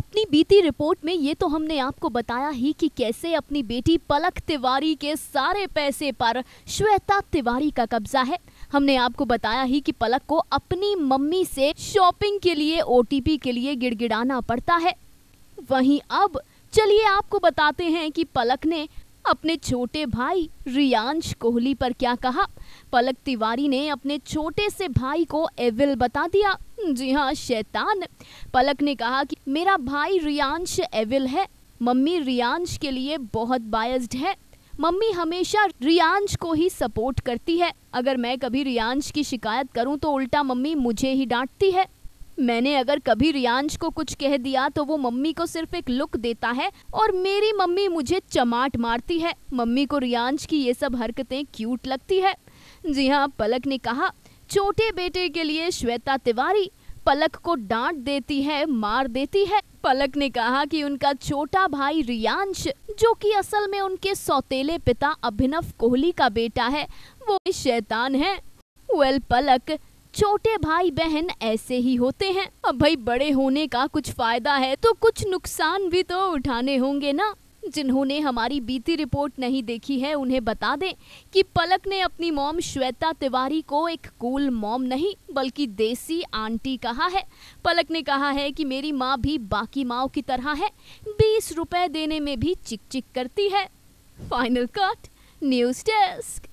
अपनी बीती रिपोर्ट में ये तो हमने आपको बताया ही कि कैसे अपनी बेटी पलक तिवारी के सारे पैसे पर श्वेता तिवारी का कब्जा है हमने आपको बताया ही कि पलक को अपनी मम्मी से शॉपिंग के लिए ओटीपी के लिए गिड़गिड़ाना पड़ता है वहीं अब चलिए आपको बताते हैं कि पलक ने अपने छोटे भाई रियांश कोहली पर क्या कहा पलक तिवारी ने अपने छोटे से भाई को एविल बता दिया जी हाँ शैतान पलक ने कहा कि मेरा भाई रियांश एविल है मम्मी रियांश के लिए बहुत बायस्ड है मम्मी हमेशा रियांश को ही सपोर्ट करती है अगर मैं कभी रियांश की शिकायत करूं तो उल्टा मम्मी मुझे ही डांटती है मैंने अगर कभी रियांश को कुछ कह दिया तो वो मम्मी को सिर्फ एक लुक देता है और मेरी मम्मी मुझे चमाट मारती है मम्मी को रियांश की ये सब हरकतें क्यूट लगती है जी हाँ पलक ने कहा छोटे बेटे के लिए श्वेता तिवारी पलक को डांट देती है मार देती है पलक ने कहा कि उनका छोटा भाई रियांश जो कि असल में उनके सौतेले पिता अभिनव कोहली का बेटा है वो शैतान है वेल पलक छोटे भाई बहन ऐसे ही होते हैं अब भाई बड़े होने का कुछ फायदा है तो कुछ नुकसान भी तो उठाने होंगे ना जिन्होंने हमारी बीती रिपोर्ट नहीं देखी है उन्हें बता दें कि पलक ने अपनी मॉम श्वेता तिवारी को एक कूल मॉम नहीं बल्कि देसी आंटी कहा है पलक ने कहा है कि मेरी माँ भी बाकी माओ की तरह है बीस रुपए देने में भी चिक चिक करती है फाइनल कट न्यूज डेस्क